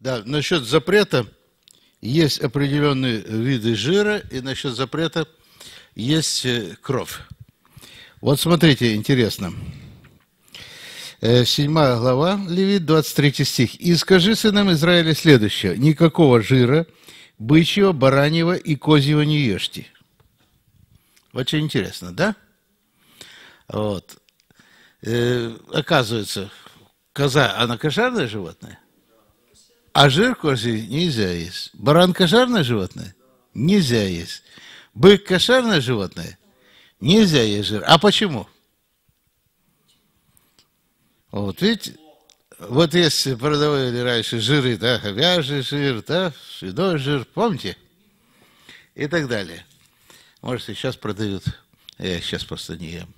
Да, насчет запрета есть определенные виды жира, и насчет запрета есть э, кровь. Вот смотрите, интересно. 7 э, глава, Левит, 23 стих. «И скажи сынам Израиля следующее. Никакого жира, бычьего, бараньего и козьего не ешьте». Очень интересно, да? Вот. Э, оказывается, коза, она кошерное животное? А жир козий нельзя есть. Баран кошерное животное? Нельзя есть. Бык кошерное животное? Нельзя есть жир. А почему? Вот видите, вот если продавали раньше жиры, да, говяжий жир, да, свиной жир, помните? И так далее. Может, сейчас продают. Я сейчас просто не ем.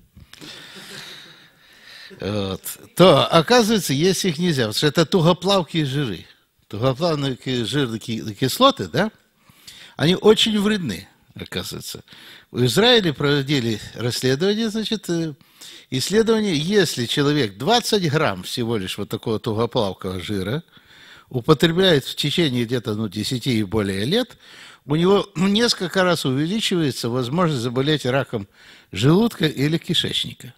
Вот. То, оказывается, есть их нельзя, потому что это тугоплавкие жиры тугоплавные жирные кислоты, да, они очень вредны, оказывается. В Израиле проводили расследование, значит, э, исследование, если человек 20 грамм всего лишь вот такого тугоплавкого жира употребляет в течение где-то ну, 10 и более лет, у него ну, несколько раз увеличивается возможность заболеть раком желудка или кишечника.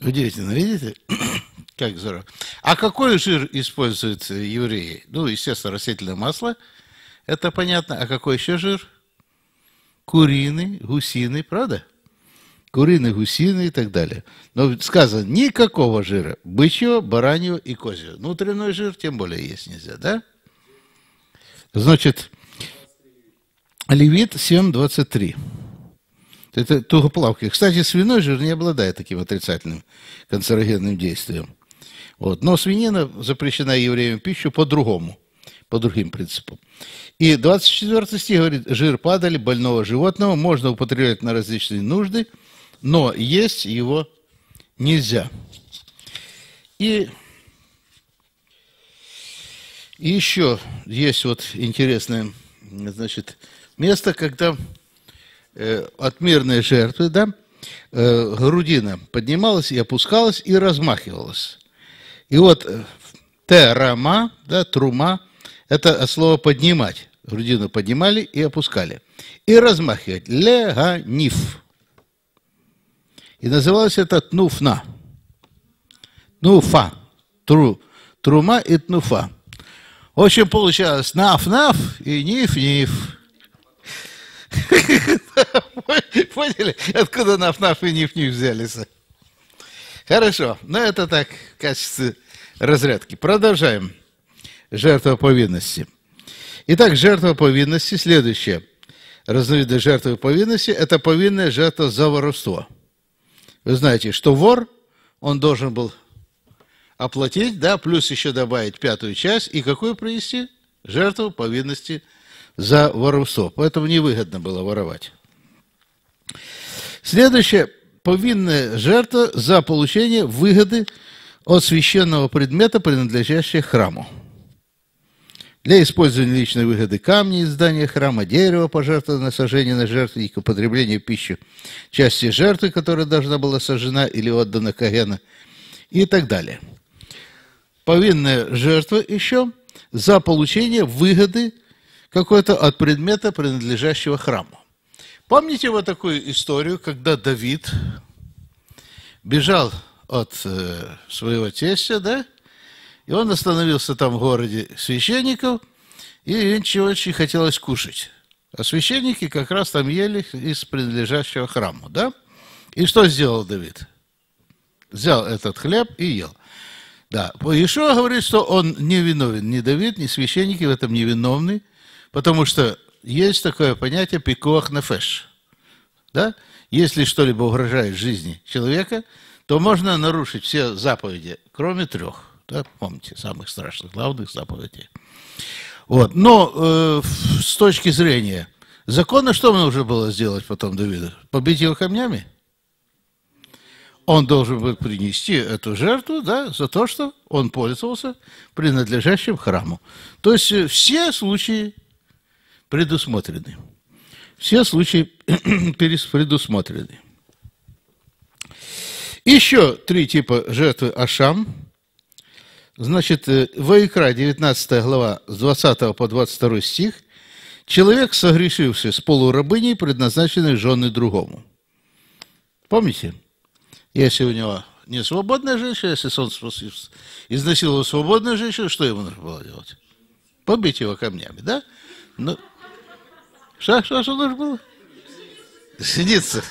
Удивительно, видите? Как здорово. А какой жир используют евреи? Ну, естественно, растительное масло, это понятно. А какой еще жир? Куриный, гусиный, правда? Куриный, гусиный и так далее. Но сказано, никакого жира. Бычьего, бараньего и козьего. Внутренний жир тем более есть нельзя, да? Значит, Левит 7.23. Это тугоплавки. Кстати, свиной жир не обладает таким отрицательным канцерогенным действием. Вот. Но свинина запрещена евреям пищу по-другому, по другим принципам. И 24 стих говорит, жир падали больного животного можно употреблять на различные нужды, но есть его нельзя. И и еще есть вот интересное значит, место, когда э, от жертвы, да, э, грудина поднималась и опускалась и размахивалась. И вот э, терама, да, трума, это слово поднимать. Грудину поднимали и опускали. И размахивать. Леганиф. И называлось это тнуфна. нуфа, Тру. Трума и тнуфа. В общем, получалось наф-наф и ниф-ниф. Поняли, откуда наф-наф и ниф-ниф взялись? Хорошо, но ну это так, в качестве разрядки. Продолжаем. жертвоповинности. Итак, жертвоповинности. Следующее Разновидность жертвоповинности – это повинная жертва за воровство. Вы знаете, что вор, он должен был оплатить, да, плюс еще добавить пятую часть, и какую принести? Жертву повинности за воровство. Поэтому невыгодно было воровать. Следующее повинна жертва за получение выгоды от священного предмета, принадлежащего храму. Для использования личной выгоды камни из здания храма, дерева, пожертвованное сожжение на жертвенник, употребление пищи, части жертвы, которая должна была сожжена или отдана Кагена, и так далее. Повинная жертва еще за получение выгоды какой-то от предмета, принадлежащего храму. Помните вот такую историю, когда Давид бежал от э, своего тестя, да? И он остановился там в городе священников, и ничего очень хотелось кушать. А священники как раз там ели из принадлежащего храму, да? И что сделал Давид? Взял этот хлеб и ел. Да, Ишуа говорит, что он не ни Давид, ни священники в этом невиновны, потому что есть такое понятие пикуах нефеш. Да? Если что-либо угрожает жизни человека, то можно нарушить все заповеди, кроме трех. Да? Помните, самых страшных, главных заповедей. Вот. Но э, с точки зрения закона, что нужно было сделать потом Давиду? Побить его камнями? Он должен был принести эту жертву да, за то, что он пользовался принадлежащим храму. То есть э, все случаи предусмотрены. Все случаи предусмотрены. Еще три типа жертвы Ашам. Значит, э, в Икра, 19 глава, с 20 по 22 стих, человек, согрешивший с полурабыней, предназначенной жены другому. Помните? Если у него не свободная женщина, если солнце изнасиловал свободную женщину, что ему нужно было делать? Побить его камнями, да? Ну, Но... Что, что, что нужно было? Жениться.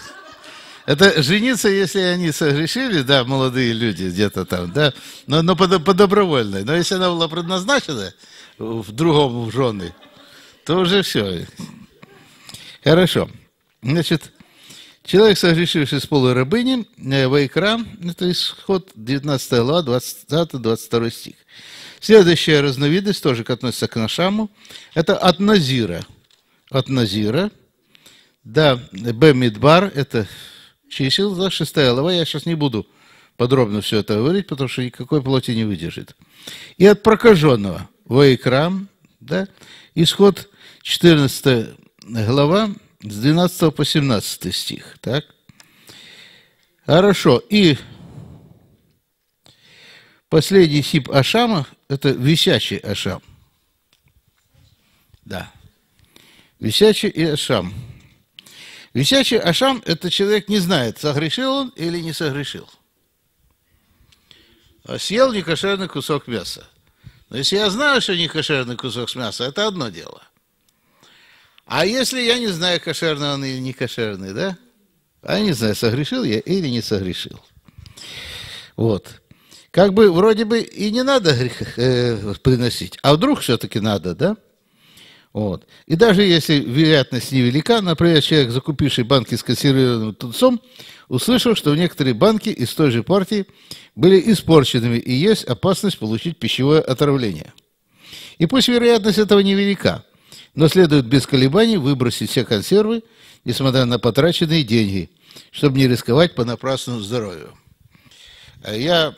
Это жениться, если они согрешили, да, молодые люди где-то там, да, но, но по, по добровольной. Но если она была предназначена в другом в жены, то уже все. Хорошо. Значит, человек, согрешивший с полурабыни, э, Вайкрам, это исход 19 глава, 20-22 стих. Следующая разновидность тоже относится к Нашаму, это от Назира – от Назира. Да, Бемидбар, это чисел, да, шестая глава, я сейчас не буду подробно все это говорить, потому что никакой плоти не выдержит. И от прокаженного, Ваикрам, да, исход 14 глава, с 12 по 17 стих, так? Хорошо, и последний тип Ашама – это висячий Ашам. Да. Висячий и Ашам. Висячий Ашам – это человек не знает, согрешил он или не согрешил. А съел некошерный кусок мяса. Но если я знаю, что некошерный кусок мяса, это одно дело. А если я не знаю, кошерный он или некошерный, да? А я не знаю, согрешил я или не согрешил. Вот. Как бы вроде бы и не надо грех, э, приносить, а вдруг все-таки надо, да? Вот. И даже если вероятность невелика, например, человек, закупивший банки с консервированным тунцом, услышал, что некоторые банки из той же партии были испорченными и есть опасность получить пищевое отравление. И пусть вероятность этого невелика, но следует без колебаний выбросить все консервы, несмотря на потраченные деньги, чтобы не рисковать понапрасну здоровью. А я,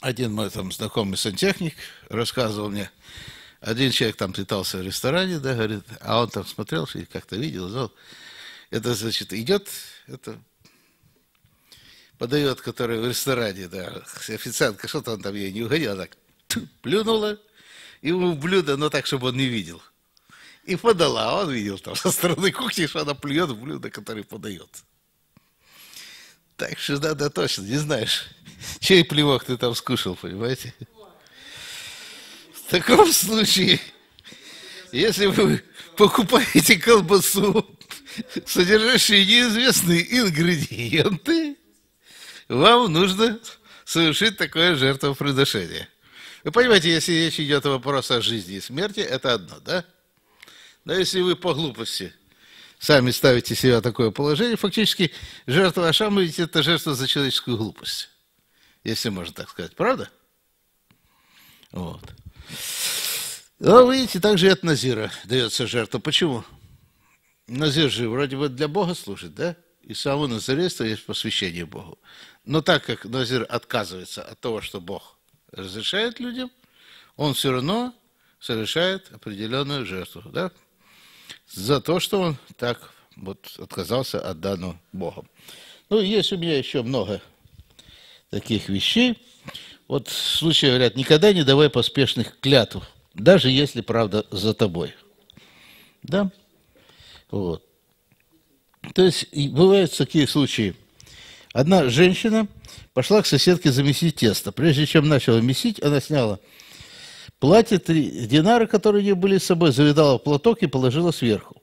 один мой там знакомый сантехник, рассказывал мне, один человек там питался в ресторане, да, говорит, а он там смотрел, и как-то видел, знал. Это, значит, идет, это подает, который в ресторане, да, официантка, что-то он там ей не угодил, она так тьф, плюнула, ему блюдо, но так, чтобы он не видел. И подала, а он видел там со стороны кухни, что она плюет в блюдо, которое подает. Так что да, да, точно, не знаешь, чей плевок ты там скушал, понимаете? В таком случае, если вы покупаете колбасу, содержащую неизвестные ингредиенты, вам нужно совершить такое жертвоприношение. Вы понимаете, если речь идет о вопрос о жизни и смерти, это одно, да? Но если вы по глупости сами ставите себя в такое положение, фактически жертва Ашама ведь это жертва за человеческую глупость. Если можно так сказать, правда? Вот. А видите, также и от Назира дается жертва. Почему? Назир же вроде бы для Бога служит, да? И само назирейство есть посвящение Богу. Но так как Назир отказывается от того, что Бог разрешает людям, он все равно совершает определенную жертву, да? За то, что он так вот отказался от данного Богом. Ну, есть у меня еще много таких вещей. Вот случай говорят, никогда не давай поспешных клятв, даже если правда за тобой. Да? Вот. То есть бывают такие случаи. Одна женщина пошла к соседке замесить тесто. Прежде чем начала месить, она сняла платье, три динара, которые у нее были с собой, завидала в платок и положила сверху.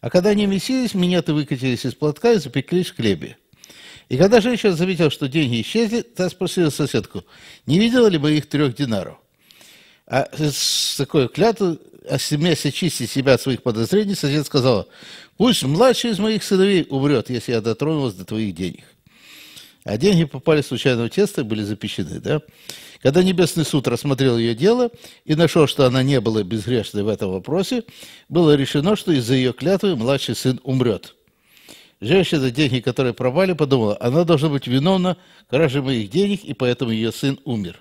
А когда они месились, минеты выкатились из платка и запеклись в хлебе. И когда женщина заметила, что деньги исчезли, та спросила соседку, не видела ли бы их трех динаров? А с такой клятвой, а стремясь чистить себя от своих подозрений, сосед сказала, пусть младший из моих сыновей умрет, если я дотронулась до твоих денег. А деньги попали случайно в тесто и были запечены, да? Когда Небесный суд рассмотрел ее дело и нашел, что она не была безгрешной в этом вопросе, было решено, что из-за ее клятвы младший сын умрет. Женщина, за деньги которые пропали, подумала, она должна быть виновна краже моих денег, и поэтому ее сын умер.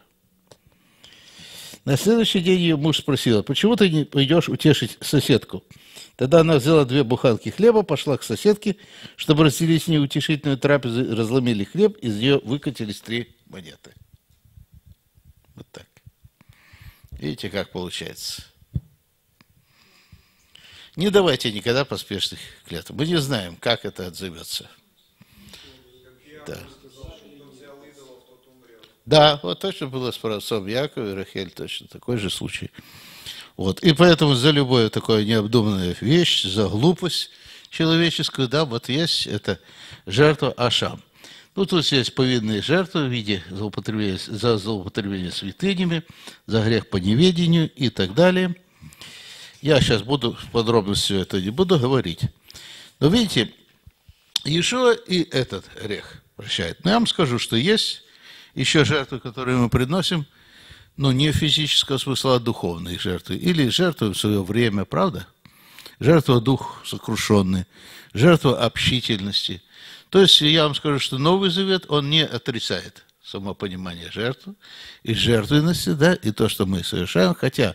На следующий день ее муж спросил, почему ты не пойдешь утешить соседку? Тогда она взяла две буханки хлеба, пошла к соседке, чтобы разделить с ней утешительную трапезу, разломили хлеб, из нее выкатились три монеты. Вот так. Видите, как получается. Не давайте никогда поспешных клятв. Мы не знаем, как это отзовется. Да. Да, вот точно было с праотцом Якова и Рахель, точно такой же случай. Вот. И поэтому за любую такую необдуманную вещь, за глупость человеческую, да, вот есть это жертва Ашам. Ну, тут есть повинные жертвы в виде злоупотребления, за злоупотребление святынями, за грех по неведению и так далее – я сейчас буду в подробности это не буду говорить. Но видите, еще и этот грех прощает. Но я вам скажу, что есть еще жертвы, которые мы приносим, но ну, не физического смысла, а духовные жертвы. Или жертвы в свое время, правда? Жертва дух сокрушенный, жертва общительности. То есть я вам скажу, что Новый Завет, он не отрицает понимание жертвы и жертвенности, да, и то, что мы совершаем, хотя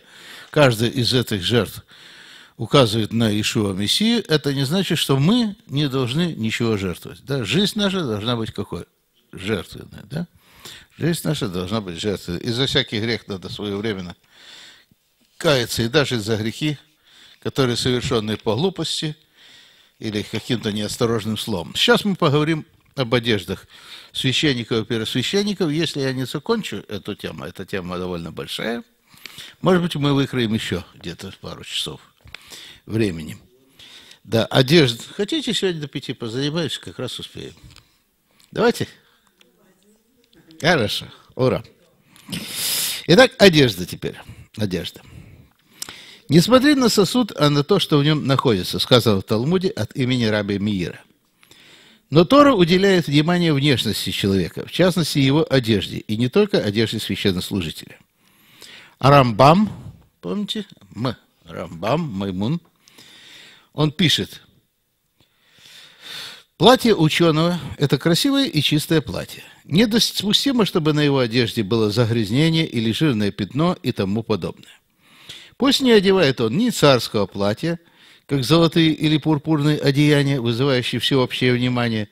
каждая из этих жертв указывает на Ишуа Мессию, это не значит, что мы не должны ничего жертвовать. Да? Жизнь наша должна быть какой? жертвенная, Да? Жизнь наша должна быть жертвенной. из за всякий грех надо своевременно каяться, и даже за грехи, которые совершены по глупости или каким-то неосторожным словом. Сейчас мы поговорим об одеждах священников и первосвященников. Если я не закончу эту тему, эта тема довольно большая – может быть, мы выкроем еще где-то пару часов времени. Да, одежда. Хотите сегодня до пяти позанимаюсь, как раз успеем. Давайте. Хорошо. Ура. Итак, одежда теперь. Одежда. Не Несмотря на сосуд, а на то, что в нем находится, сказано в Талмуде от имени раби Миира. Но Тора уделяет внимание внешности человека, в частности, его одежде, и не только одежде священнослужителя – Арамбам, помните? М. Рамбам, Маймун. Он пишет, Платье ученого – это красивое и чистое платье. Недопустимо, чтобы на его одежде было загрязнение или жирное пятно и тому подобное. Пусть не одевает он ни царского платья, как золотые или пурпурные одеяния, вызывающие всеобщее внимание,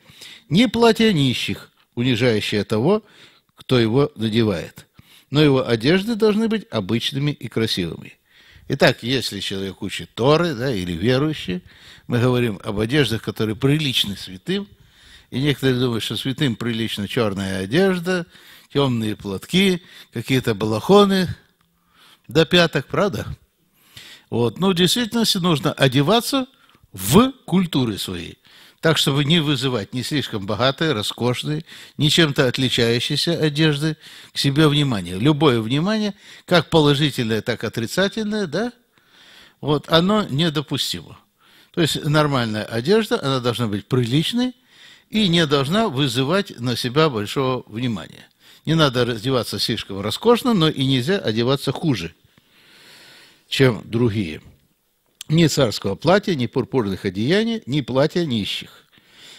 ни платья нищих, унижающие того, кто его надевает но его одежды должны быть обычными и красивыми. Итак, если человек учит Торы да, или верующие, мы говорим об одеждах, которые приличны святым, и некоторые думают, что святым прилично черная одежда, темные платки, какие-то балахоны до пяток, правда? Вот. Но ну, в действительности нужно одеваться в культуры своей так, чтобы не вызывать не слишком богатой, роскошной, ничем-то отличающейся одежды к себе внимание. Любое внимание, как положительное, так и отрицательное, да, вот, оно недопустимо. То есть нормальная одежда, она должна быть приличной и не должна вызывать на себя большого внимания. Не надо одеваться слишком роскошно, но и нельзя одеваться хуже, чем другие ни царского платья, ни пурпурных одеяний, ни платья нищих.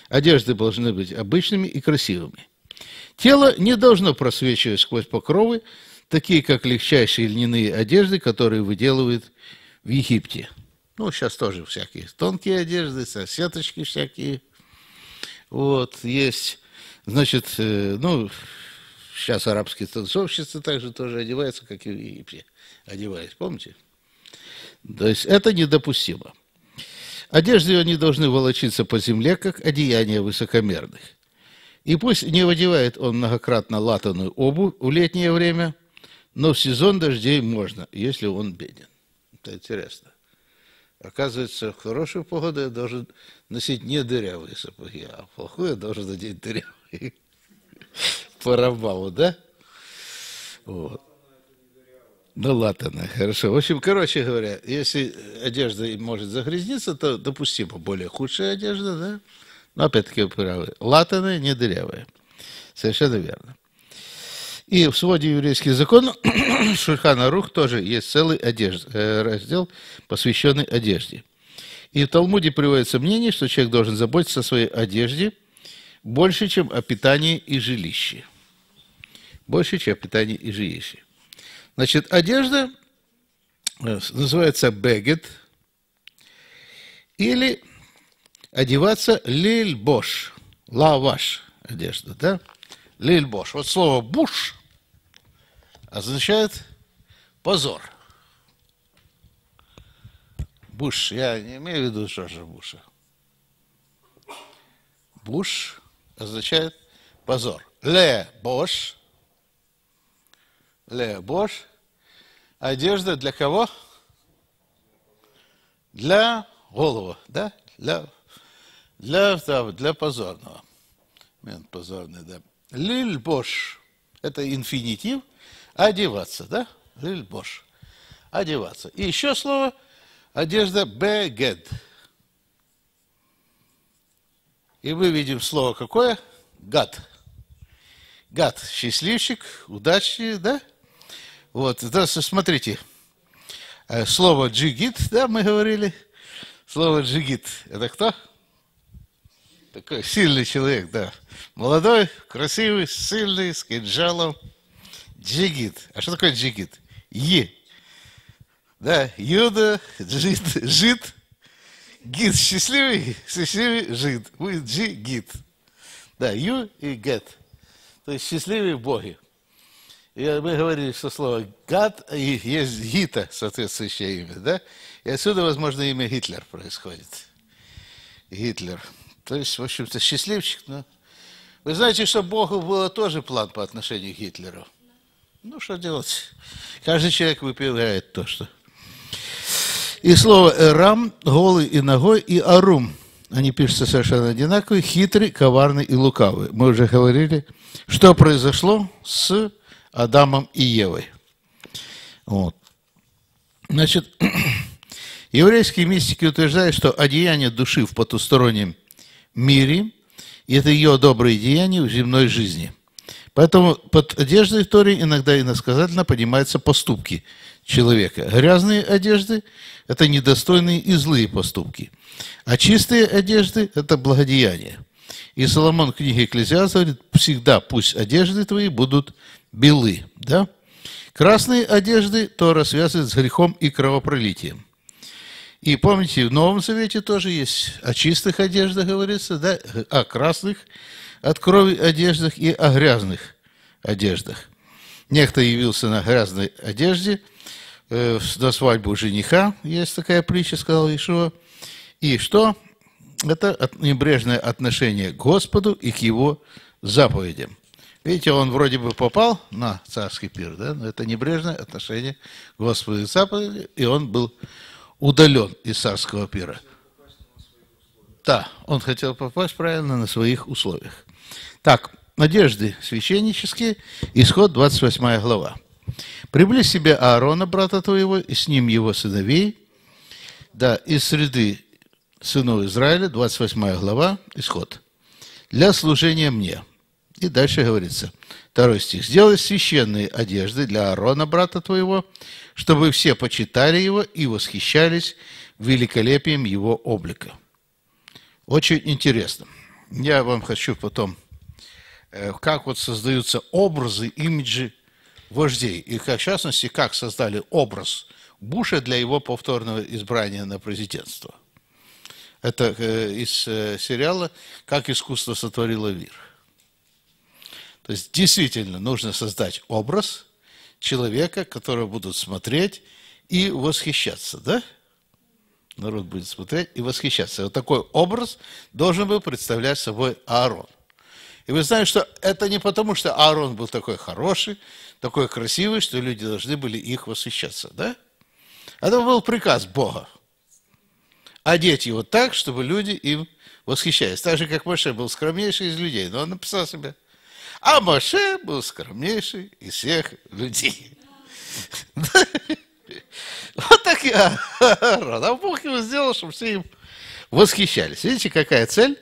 Одежды должны быть обычными и красивыми. Тело не должно просвечивать сквозь покровы, такие как легчайшие льняные одежды, которые выделывают в Египте. Ну, сейчас тоже всякие тонкие одежды, сеточки всякие. Вот, есть, значит, э, ну, сейчас арабские танцовщицы также тоже одеваются, как и в Египте одевались, помните? То есть это недопустимо. Одежды они должны волочиться по земле, как одеяние высокомерных. И пусть не одевает он многократно латаную обувь в летнее время, но в сезон дождей можно, если он беден. Это интересно. Оказывается, в хорошую погоду я должен носить не дырявые сапоги, а в плохую я должен надеть дырявые. По да? Вот. Ну ладно, хорошо. В общем, короче говоря, если одежда может загрязниться, то допустимо более худшая одежда, да? Но опять-таки вы правы. Латаная, не дырявая. Совершенно верно. И в своде еврейских законов Шульхана Рух тоже есть целый одежд, э, раздел, посвященный одежде. И в Талмуде приводится мнение, что человек должен заботиться о своей одежде больше, чем о питании и жилище. Больше, чем о питании и жилище. Значит, одежда э, называется бегет или одеваться лильбош, лаваш одежда, да? Лильбош. Вот слово буш означает позор. Буш, я не имею в виду Джорджа Буша. Буш означает позор. Ле-бош Ле лебош. Одежда для кого? Для голого, да? Для, для, для позорного. Мент позорный, да. Лильбош. Это инфинитив. Одеваться, да? Лильбош. Одеваться. И еще слово. Одежда бегед. И мы видим слово какое? Гад. Гад. Счастливчик, удачи, да? Вот, да, смотрите, э, слово джигит, да, мы говорили, слово джигит, это кто? Такой сильный человек, да. Молодой, красивый, сильный, с кинжалом. Джигит. А что такое джигит? Е. Да, юда, джит, жит, гид, счастливый, счастливый Жит, Будет джигит. Да, ю и гет. То есть счастливые боги. И мы говорили, что слово «гад» и есть «гита», соответствующее имя, да? И отсюда, возможно, имя Гитлер происходит. Гитлер. То есть, в общем-то, счастливчик, но... Вы знаете, что Богу был тоже план по отношению к Гитлеру. Ну, что делать? Каждый человек выпивает то, что... И слово «эрам» – голый и ногой, и «арум» они пишутся совершенно одинаковые, хитрый, коварный и лукавый. Мы уже говорили, что произошло с Адамом и Евой. Вот. Значит, еврейские мистики утверждают, что одеяние души в потустороннем мире – это ее добрые деяния в земной жизни. Поэтому под одеждой в Торе иногда иносказательно понимаются поступки человека. Грязные одежды – это недостойные и злые поступки. А чистые одежды – это благодеяние. И Соломон в книге Экклезиаста говорит, всегда пусть одежды твои будут белы, да? Красные одежды Тора связывает с грехом и кровопролитием. И помните, в Новом Завете тоже есть о чистых одеждах говорится, да, о красных от крови одеждах и о грязных одеждах. Некто явился на грязной одежде, э, на свадьбу жениха, есть такая притча, сказал Ишуа. И что? Это небрежное отношение к Господу и к Его заповедям. Видите, он вроде бы попал на царский пир, да, но это небрежное отношение к Господу Иисапу, и он был удален из царского пира. Да, он хотел попасть правильно на своих условиях. Так, надежды священнические, исход 28 глава. «Приблизь себе Аарона, брата твоего, и с ним его сыновей, да, из среды сынов Израиля, 28 глава, исход, для служения мне, и дальше говорится, второй стих. «Сделай священные одежды для Аарона, брата твоего, чтобы все почитали его и восхищались великолепием его облика». Очень интересно. Я вам хочу потом, э, как вот создаются образы, имиджи вождей. И как, в частности, как создали образ Буша для его повторного избрания на президентство. Это э, из э, сериала «Как искусство сотворило мир». То есть действительно нужно создать образ человека, которого будут смотреть и восхищаться, да? Народ будет смотреть и восхищаться. Вот такой образ должен был представлять собой Аарон. И вы знаете, что это не потому, что Аарон был такой хороший, такой красивый, что люди должны были их восхищаться, да? Это был приказ Бога. Одеть его так, чтобы люди им восхищались. Так же, как Моше был скромнейший из людей, но он написал себя. А Моше был скромнейший из всех людей. Вот так я Аарон. А Бог его сделал, чтобы все им восхищались. Видите, какая цель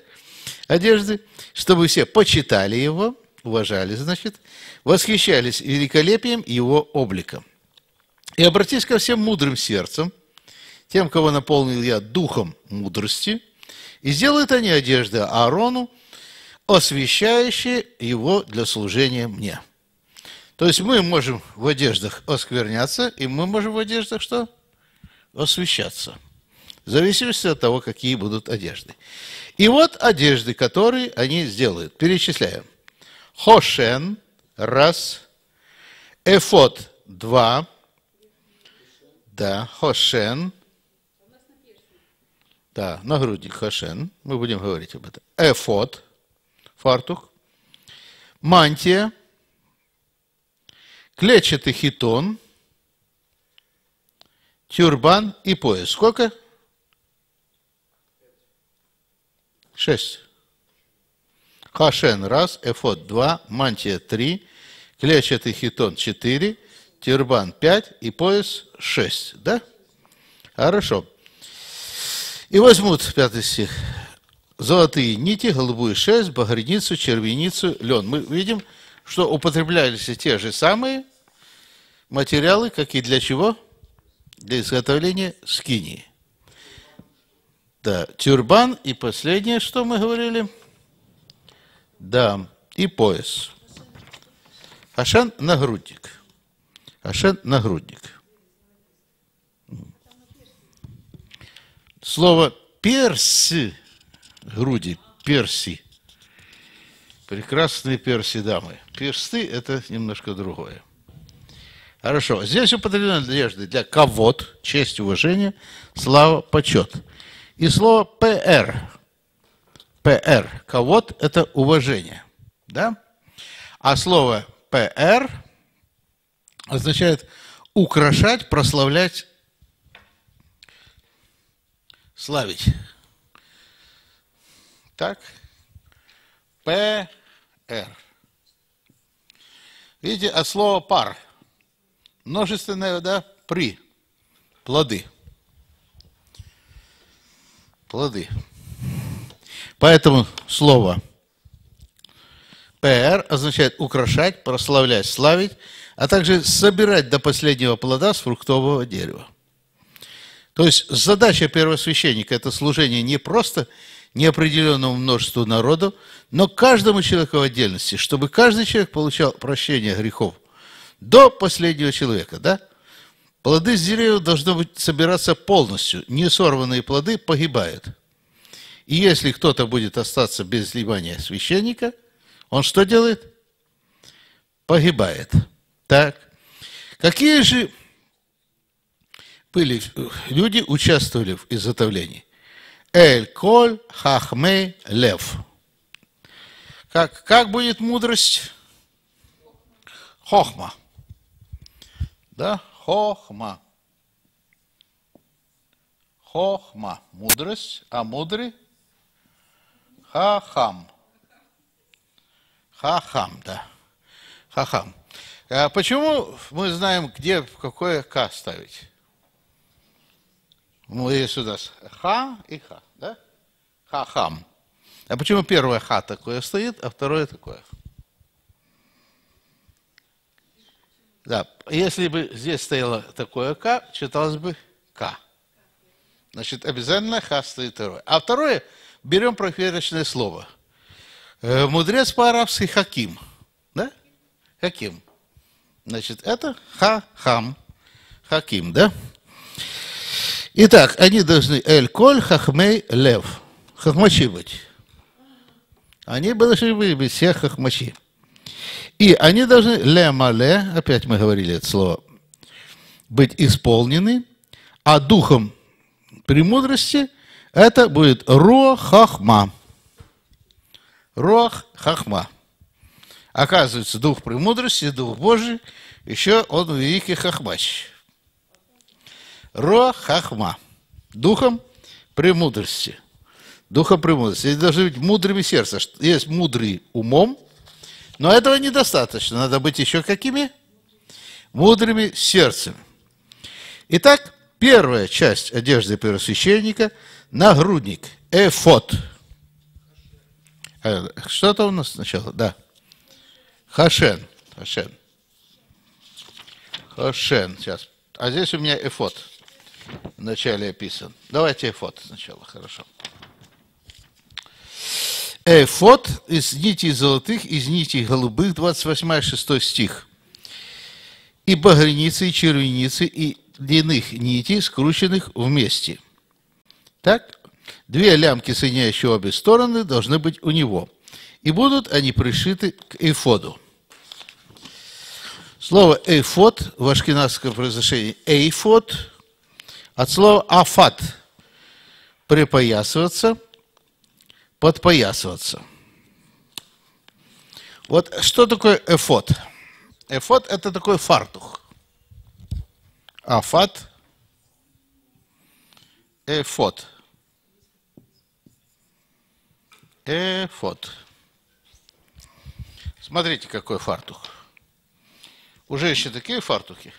одежды? Чтобы все почитали его, уважали, значит, восхищались великолепием его обликом. И обратись ко всем мудрым сердцем, тем, кого наполнил я духом мудрости, и сделают они одежды Аарону, освящающие его для служения мне. То есть мы можем в одеждах оскверняться, и мы можем в одеждах что? Освещаться. В зависимости от того, какие будут одежды. И вот одежды, которые они сделают. Перечисляем. Хошен – раз. Эфот – два. Да, Хошен. Да, нагрудник Хошен. Мы будем говорить об этом. Эфот – фартук, мантия, клетчатый хитон, тюрбан и пояс. Сколько? Шесть. Хашен – раз, эфот – два, мантия – три, клетчатый хитон – четыре, тюрбан – пять и пояс – шесть. Да? Хорошо. И возьмут пятый стих золотые нити, голубую шерсть, багряницу, червеницу, лен. Мы видим, что употреблялись те же самые материалы, как и для чего? Для изготовления скинии. Да, тюрбан и последнее, что мы говорили. Да, и пояс. Ашан – нагрудник. Ашан – нагрудник. Слово персы груди, перси. Прекрасные перси дамы. Персты – это немножко другое. Хорошо. Здесь употреблено одежды для ковод, честь, уважение, слава, почет. И слово ПР. ПР. Ковод – это уважение. Да? А слово ПР означает украшать, прославлять, славить. Так? ПР. Видите, от слова пар. Множественное, да, при. Плоды. Плоды. Поэтому слово ПР означает украшать, прославлять, славить, а также собирать до последнего плода с фруктового дерева. То есть задача первосвященника – это служение не просто – неопределенному множеству народов, но каждому человеку в отдельности, чтобы каждый человек получал прощение грехов до последнего человека, да? Плоды с деревьев должны быть, собираться полностью, не сорванные плоды погибают. И если кто-то будет остаться без внимания священника, он что делает? Погибает. Так. Какие же были э, люди, участвовали в изготовлении? Эль коль хахмей лев. Как, как будет мудрость? Хохма. Да? Хохма. Хохма. Мудрость. А мудрый? Хахам. Хахам, да. Хахам. А почему мы знаем, где, в какое К ставить? Мы ну, если у нас Ха и Ха. Ха-хам. А почему первое ха такое стоит, а второе такое? Да, если бы здесь стояло такое к, читалось бы к. Значит, обязательно ха стоит второе. А второе, берем проверочное слово. Э, мудрец по-арабски хаким. Да? Хаким. Значит, это ха-хам. Хаким, да? Итак, они должны эль-коль хахмей лев хохмачи быть. Они должны быть все хохмачи. И они должны ле мале, опять мы говорили это слово, быть исполнены, а духом премудрости это будет рохахма. Рохахма. Оказывается, дух премудрости, дух Божий, еще он великий хахмач. Рохахма. Духом премудрости духом премудрости. Они должны быть мудрыми сердцем. Есть мудрый умом, но этого недостаточно. Надо быть еще какими? Мудрыми сердцем. Итак, первая часть одежды первосвященника – нагрудник, эфот. А, Что-то у нас сначала, да. Хашен, хашен. Хашен, сейчас. А здесь у меня эфот вначале описан. Давайте эфот сначала, хорошо. Эфот из нитей золотых, из нитей голубых, 28 6 стих. И багряницы, и червеницы, и длинных нитей, скрученных вместе. Так, две лямки, соединяющие обе стороны, должны быть у него. И будут они пришиты к эйфоду. Слово эйфод в ашкенадском произношении эйфод от слова афат – припоясываться – подпоясываться. Вот что такое эфот? Эфот – это такой фартух. Афат – эфот. Эфот. Смотрите, какой фартух. Уже еще такие фартухи.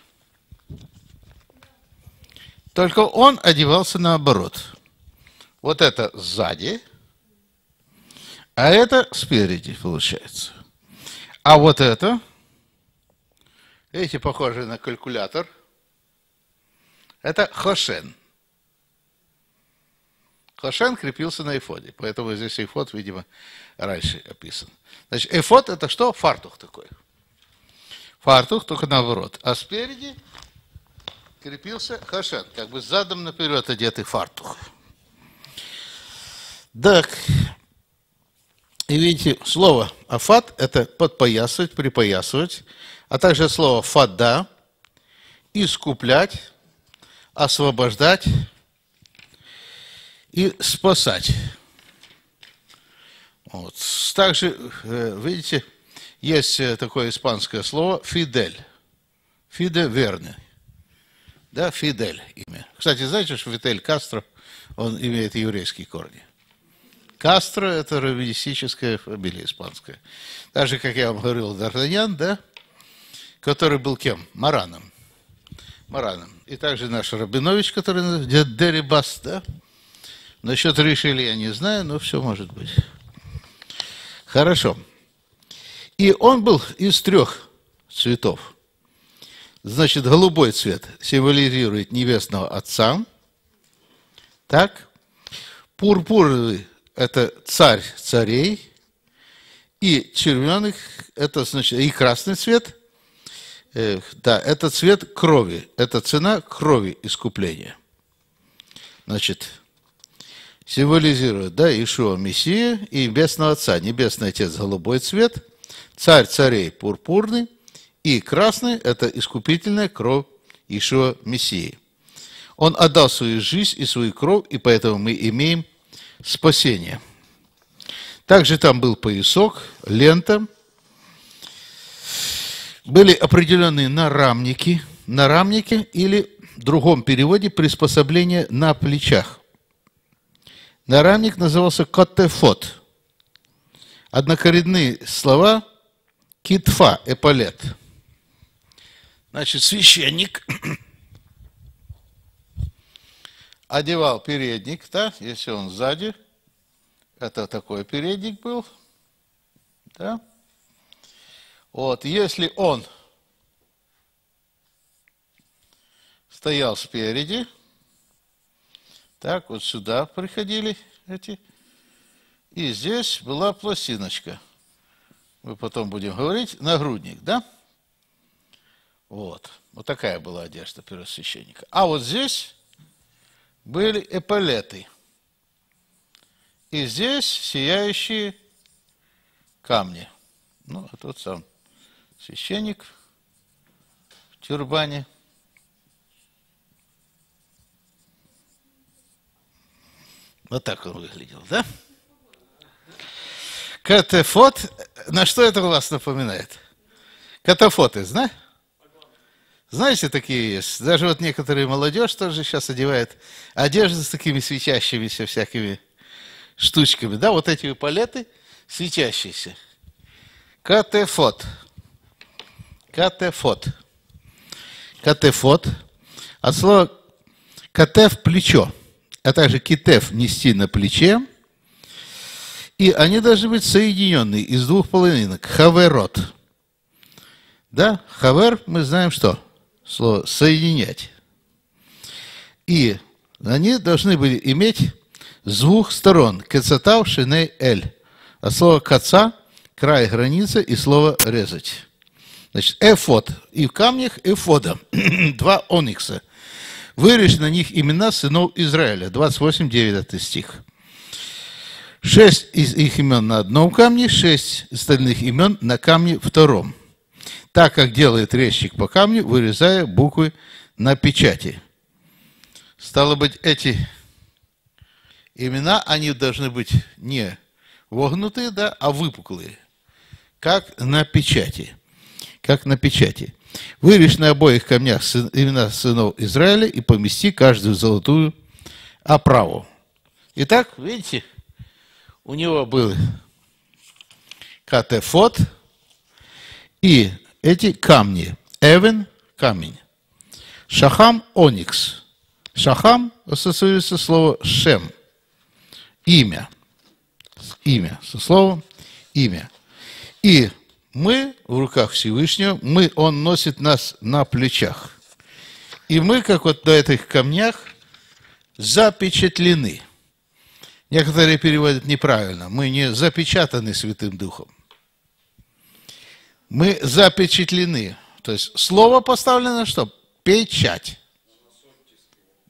Только он одевался наоборот. Вот это сзади – а это спереди получается. А вот это, эти похожие на калькулятор, это Хошен. Хошен крепился на эфоде, поэтому здесь эфод, видимо, раньше описан. Значит, эфод это что? Фартух такой. Фартух только наоборот. А спереди крепился хашен, как бы задом наперед одетый фартух. Так, и видите, слово «афат» – это подпоясывать, припоясывать, а также слово «фада» – искуплять, освобождать и спасать. Вот. Также, э, видите, есть э, такое испанское слово «фидель». «Фиде верный». Да, Фидель имя. Кстати, знаете, что Фидель Кастро, он имеет еврейские корни – Кастро – это раввинистическая фамилия испанская. Так же, как я вам говорил, Д'Артаньян, да, который был кем? Мараном. Мараном. И также наш Рабинович, который называется Дерибас, да? Насчет решили я не знаю, но все может быть. Хорошо. И он был из трех цветов. Значит, голубой цвет символизирует небесного Отца. Так? Пурпуровый это царь царей, и червяных, это значит, и красный цвет, э, да, это цвет крови, это цена крови искупления. Значит, символизирует, да, Ишуа Мессия и Небесного Отца. Небесный Отец – голубой цвет, царь царей – пурпурный, и красный – это искупительная кровь Ишуа Мессии. Он отдал свою жизнь и свою кровь, и поэтому мы имеем – спасения. Также там был поясок, лента, были определены нарамники, нарамники или в другом переводе приспособление на плечах. Нарамник назывался катефот. Однокоренные слова китфа, эполет. Значит, священник одевал передник, да, если он сзади, это такой передник был, да. Вот, если он стоял спереди, так, вот сюда приходили эти, и здесь была пластиночка. Мы потом будем говорить, нагрудник, да? Вот, вот такая была одежда первосвященника. А вот здесь были эполеты. И здесь сияющие камни. Ну, а тот сам священник в тюрбане. Вот так он выглядел, да? Катефот, на что это у вас напоминает? Катафот, знаешь? Знаете, такие есть. Даже вот некоторые молодежь тоже сейчас одевает одежду с такими светящимися всякими штучками. Да, вот эти палеты светящиеся. Катефот. Катефот. Катефот. От слова катеф – плечо, а также китеф – нести на плече. И они должны быть соединенные из двух половинок. Хаверот. Да, хавер мы знаем что – слово «соединять». И они должны были иметь с двух сторон «кецатав шиней эль». А слово «каца» – край границы и слово «резать». Значит, эфод. И в камнях эфода. Два оникса. Вырежь на них имена сынов Израиля. 28, 9 стих. Шесть из их имен на одном камне, шесть остальных имен на камне втором так как делает резчик по камню, вырезая буквы на печати. Стало быть, эти имена, они должны быть не вогнутые, да, а выпуклые, как на печати. Как на печати. Вырежь на обоих камнях сын, имена сынов Израиля и помести каждую золотую оправу. Итак, видите, у него был катефот – и эти камни. Эвен – камень. Шахам – оникс. Шахам ассоциируется слово шем. Имя. Имя. Со словом имя. И мы в руках Всевышнего, мы, он носит нас на плечах. И мы, как вот на этих камнях, запечатлены. Некоторые переводят неправильно. Мы не запечатаны Святым Духом. Мы запечатлены. То есть слово поставлено что? Печать.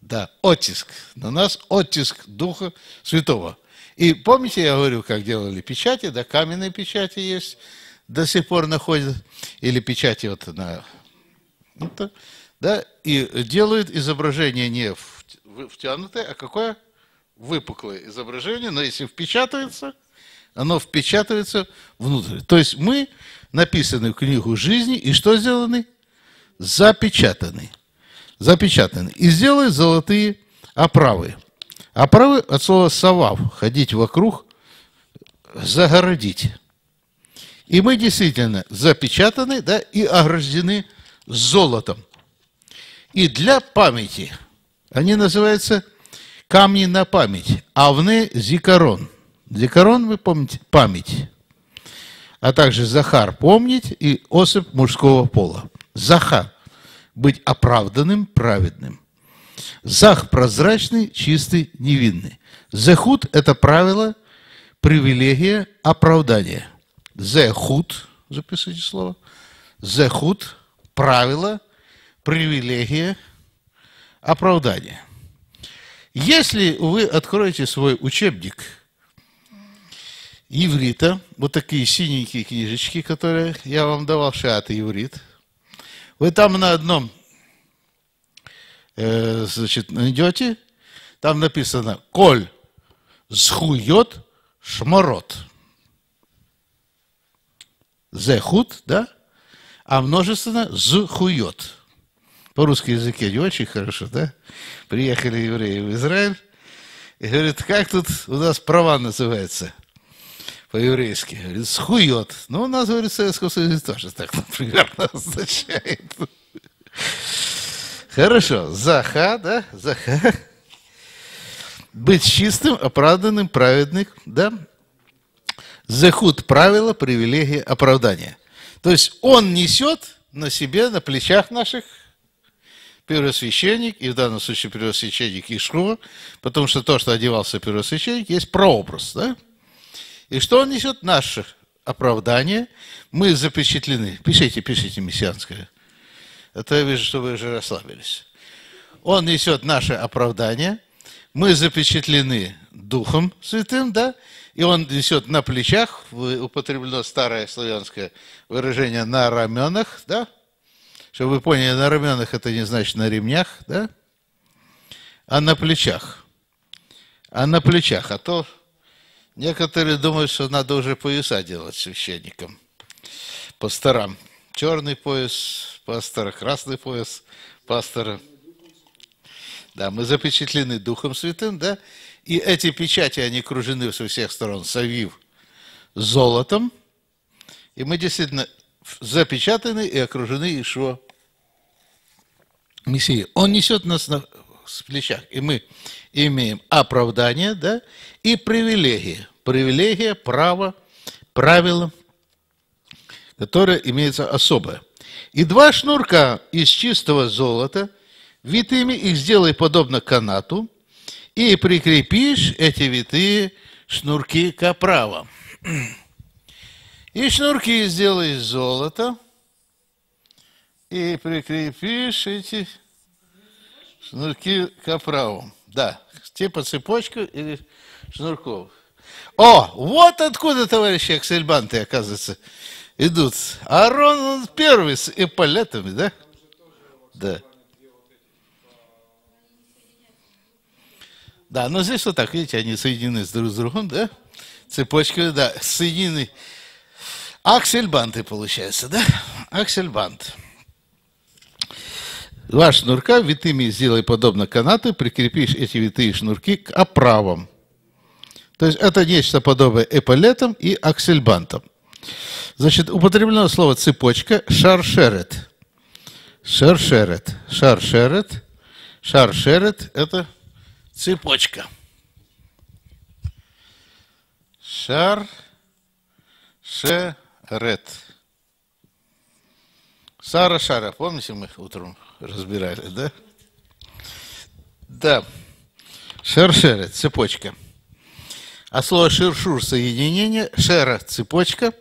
Да, оттиск. На нас оттиск Духа Святого. И помните, я говорю, как делали печати, да, каменные печати есть, до сих пор находят, или печати вот на... Это, ну, да, и делают изображение не втянутое, а какое? Выпуклое изображение, но если впечатывается, оно впечатывается внутрь. То есть мы написаны в книгу жизни и что сделаны? Запечатаны. Запечатаны. И сделаны золотые оправы. Оправы от слова «савав» – ходить вокруг, загородить. И мы действительно запечатаны да, и ограждены золотом. И для памяти. Они называются камни на память. Авне Зикарон. Зикарон, вы помните, память а также Захар помнить и особь мужского пола. Заха – быть оправданным, праведным. Зах – прозрачный, чистый, невинный. Зехут – это правило, привилегия, оправдание. Зехут, записывайте слово. Зехут – правило, привилегия, оправдание. Если вы откроете свой учебник – еврита, вот такие синенькие книжечки, которые я вам давал, шиат и еврит. Вы там на одном, э, значит, найдете, там написано «Коль схует шморот, Зехут, да? А множественно зхует. По-русски языке не очень хорошо, да? Приехали евреи в Израиль и говорят, как тут у нас права называются?" по-еврейски. Говорит, схует. Ну, у нас, говорит, в Советском тоже так, например, означает. Хорошо. Заха, да? Заха. Быть чистым, оправданным, праведным, да? Захуд – правила, привилегии, оправдания. То есть он несет на себе, на плечах наших первосвященник, и в данном случае первосвященник Ишуа, потому что то, что одевался первосвященник, есть прообраз, да? И что он несет? Наше оправдание. Мы запечатлены. Пишите, пишите, мессианское. А то я вижу, что вы уже расслабились. Он несет наше оправдание. Мы запечатлены Духом Святым, да? И он несет на плечах, употреблено старое славянское выражение, на раменах, да? Чтобы вы поняли, на раменах это не значит на ремнях, да? А на плечах. А на плечах, а то Некоторые думают, что надо уже пояса делать священникам, пасторам. Черный пояс пастора, красный пояс пастора. Да, мы запечатлены Духом Святым, да? И эти печати, они кружены со всех сторон, совив золотом. И мы действительно запечатаны и окружены Ишуа Мессией. Он несет нас на, с плечах. И мы имеем оправдание, да, и привилегии. Привилегия, право, правило, которое имеется особое. И два шнурка из чистого золота, витыми их сделай подобно канату, и прикрепишь эти витые шнурки к оправам. И шнурки сделай из золота, и прикрепишь эти Шнурки Капрау. Да, типа цепочку или шнурков. О, вот откуда, товарищи аксельбанты, оказывается, идут. Арон он первый с эполетами, да? Да. Да, но ну, здесь вот так, видите, они соединены с друг с другом, да? Цепочка, да, соединены. Аксельбанты, получается, да? Аксельбант. Два шнурка витыми сделай подобно канату, прикрепишь эти витые шнурки к оправам. То есть это нечто подобное эполетам и аксельбантам. Значит, употребленное слово цепочка шаршерет. Шаршерет. Шаршерет. Шаршерет – это цепочка. Шар, шерет. Сара Шара, помните мы утром? разбирали, да? Да. Шершерет, цепочка. А слово шершур соединение, шера цепочка,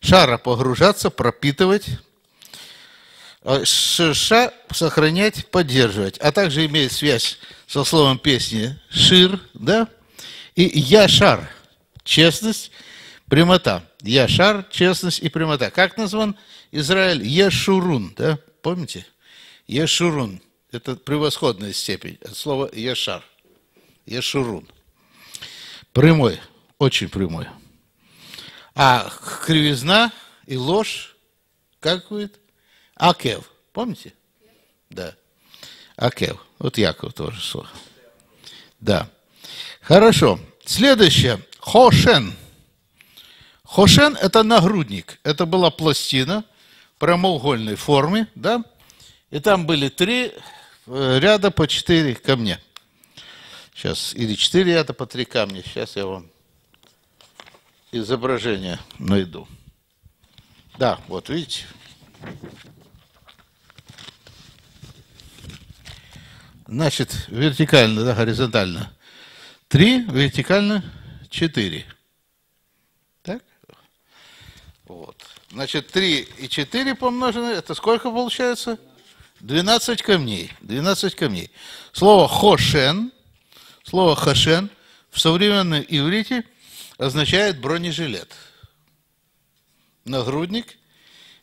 шара погружаться, пропитывать, а шерша сохранять, поддерживать. А также имеет связь со словом песни шир, да? И я шар, честность, прямота. Я шар, честность и прямота. Как назван Израиль? Яшурун, да? Помните? Ешурун – это превосходная степень от слова Ешар. Ешурун. Прямой, очень прямой. А кривизна и ложь, как будет? Акев. Помните? Да. Акев. Вот Яков тоже слово. Да. Хорошо. Следующее. Хошен. Хошен – это нагрудник. Это была пластина прямоугольной формы, да? И там были три э, ряда по четыре камня. Сейчас, или четыре ряда по три камня. Сейчас я вам изображение найду. Да, вот видите. Значит, вертикально, да, горизонтально. Три, вертикально четыре. Так? Вот. Значит, три и четыре помножены, это сколько получается? 12 камней, 12 камней. Слово «хошен», слово «хошен» в современном иврите означает бронежилет. Нагрудник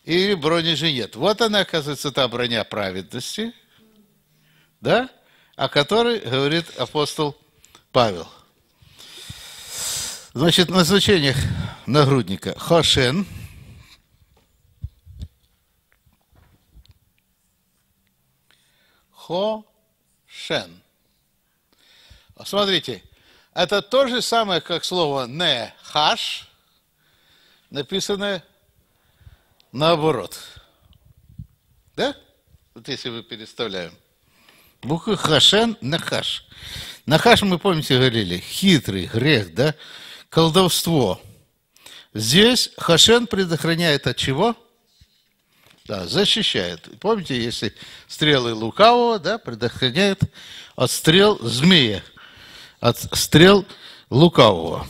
или бронежилет. Вот она, оказывается, та броня праведности, да, о которой говорит апостол Павел. Значит, назначение нагрудника. Хошен – Шен. А смотрите, это то же самое, как слово нехаш, написанное наоборот. Да? Вот если мы переставляем. Буквы хашен, нахаш. Нахаш, мы помните, говорили, хитрый, грех, да? Колдовство. Здесь хашен предохраняет от чего? Да, защищает. Помните, если стрелы лукавого, да, предохраняет от стрел змея, от стрел лукавого.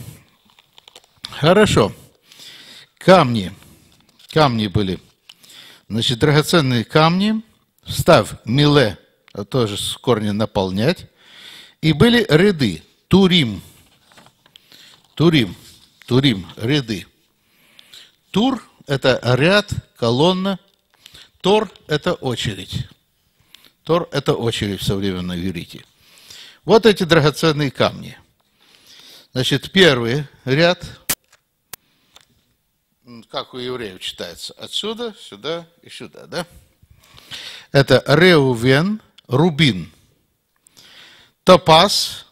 Хорошо. Камни. Камни были. Значит, драгоценные камни. Встав миле, а тоже с корня наполнять. И были ряды. Турим. Турим. Турим. Ряды. Тур – это ряд, колонна, Тор – это очередь. Тор – это очередь в современной верите. Вот эти драгоценные камни. Значит, первый ряд, как у евреев читается, отсюда, сюда и сюда, да? Это Реувен, Рубин, Топаз,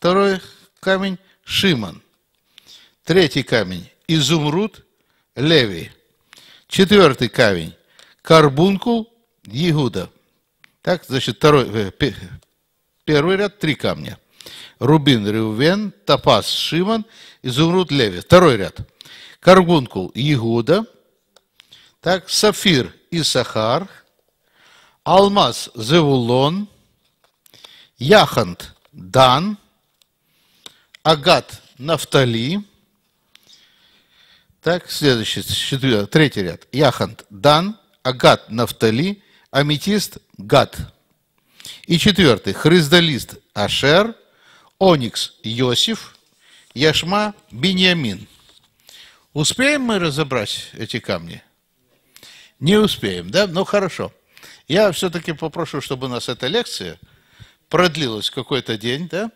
второй камень, Шиман, третий камень, Изумруд, Леви, четвертый камень, карбункул Егуда. Так, значит, второй, э, первый ряд три камня. Рубин Рювен, Топаз Шиман, Изумруд Леви. Второй ряд. Карбункул Егуда. Так, Сафир Исахар. Алмаз Зевулон. Яхант Дан. Агат Нафтали. Так, следующий, четвертый, третий ряд. Яхант Дан агат нафтали, аметист гад. И четвертый, хрыздалист Ашер, оникс Йосиф, яшма Беньямин. Успеем мы разобрать эти камни? Не успеем, да? Ну, хорошо. Я все-таки попрошу, чтобы у нас эта лекция продлилась какой-то день, да?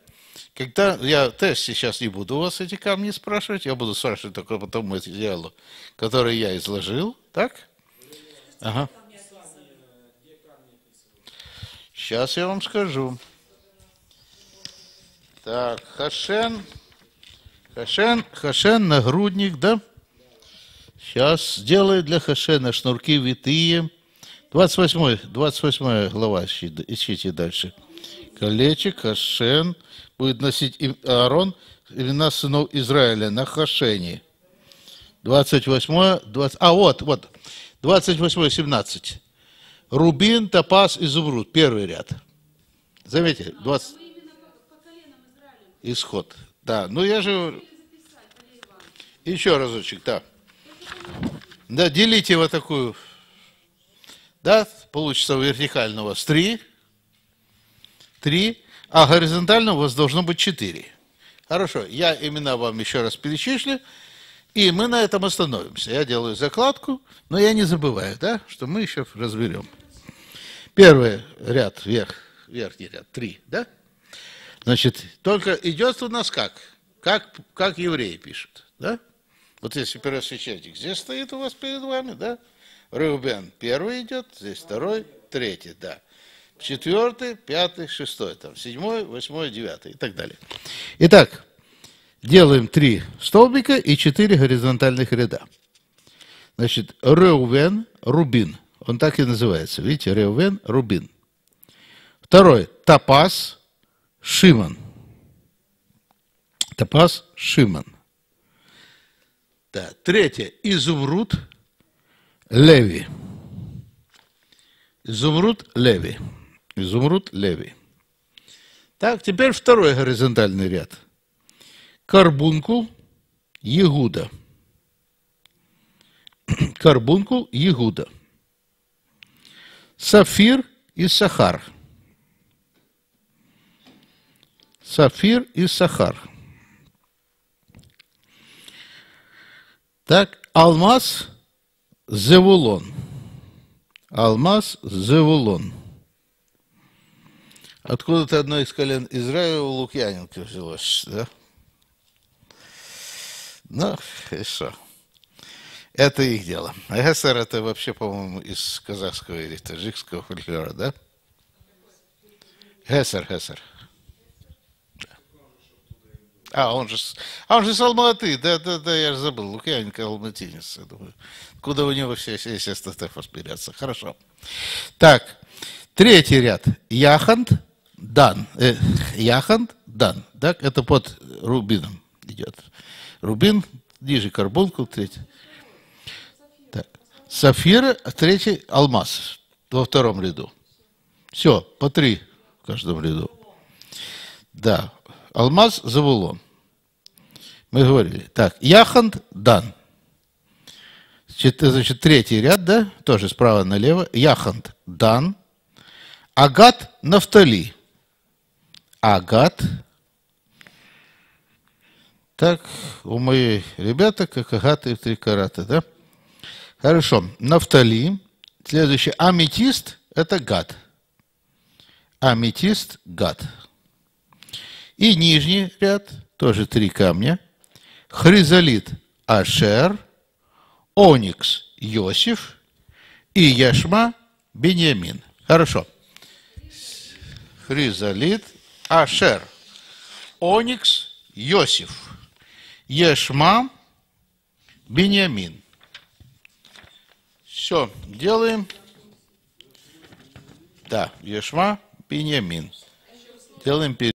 Когда я тест сейчас не буду у вас эти камни спрашивать, я буду спрашивать только потом тому материалу, который я изложил, так? Ага. Сейчас я вам скажу. Так, Хашен. Хашен, Хашен нагрудник, да? Сейчас сделаю для Хашена шнурки витые. 28, 28 глава, ищите дальше. Колечек, Хашен, будет носить Аарон, имена сынов Израиля на Хашене. 28, 20, а вот, вот, 28, 17. Рубин, топаз, изумруд. Первый ряд. Заметьте, 20... А Исход. Да, ну я же... Еще разочек, да. Да, делите вот такую. Да, получится вертикально у вас 3. 3. А горизонтально у вас должно быть 4. Хорошо, я имена вам еще раз перечислю. И мы на этом остановимся. Я делаю закладку, но я не забываю, да, что мы еще разберем. Первый ряд, вверх, верхний ряд, три, да? Значит, только идет у нас как? Как, как евреи пишут, да? Вот если первосвященник здесь стоит у вас перед вами, да? Рубен первый идет, здесь второй, третий, да. Четвертый, пятый, шестой, там, седьмой, восьмой, девятый и так далее. Итак, Делаем три столбика и четыре горизонтальных ряда. Значит, Реувен, Рубин. Он так и называется. Видите, Реувен, Рубин. Второй, Топаз, Шиман. Топаз, Шиман. Да. Третье, Изумруд, Леви. Изумруд, Леви. Изумруд, Леви. Так, теперь второй горизонтальный ряд. Карбункул Егуда. Карбункул Егуда. Сафир и Сахар. Сафир и Сахар. Так, алмаз Зевулон. Алмаз Зевулон. Откуда-то одно из колен Израиля у Лукьяненко взялось, да? Ну, хорошо. Это их дело. А СССР это вообще, по-моему, из казахского или таджикского фольклора, да? Хесар, Хесар. А, он же, а он же с а Алматы, да, да, да, я же забыл, Лукьяненко алматинец, я думаю. Куда у него все, все, все СТТФ разберется, хорошо. Так, третий ряд. Яхант, Дан. Э, Яхант, Дан, так, это под Рубином идет. Рубин ниже карбонку третий. Так. Сапфир, третий алмаз во втором ряду. Все, по три в каждом ряду. Да, алмаз завулон. Мы говорили. Так, яхант дан. Значит, третий ряд, да, тоже справа налево. Яхант дан. Агат нафтали. Агат так, у моей ребята, как агаты и три карата, да? Хорошо. Нафтали. Следующий. Аметист – это гад. Аметист – гад. И нижний ряд, тоже три камня. Хризолит – Ашер. Оникс – Йосиф. И Яшма – Беньямин. Хорошо. Хризолит – Ашер. Оникс – Йосиф. Ешма Биньямин. Все, делаем. Да, Ешма Биньямин. Делаем перед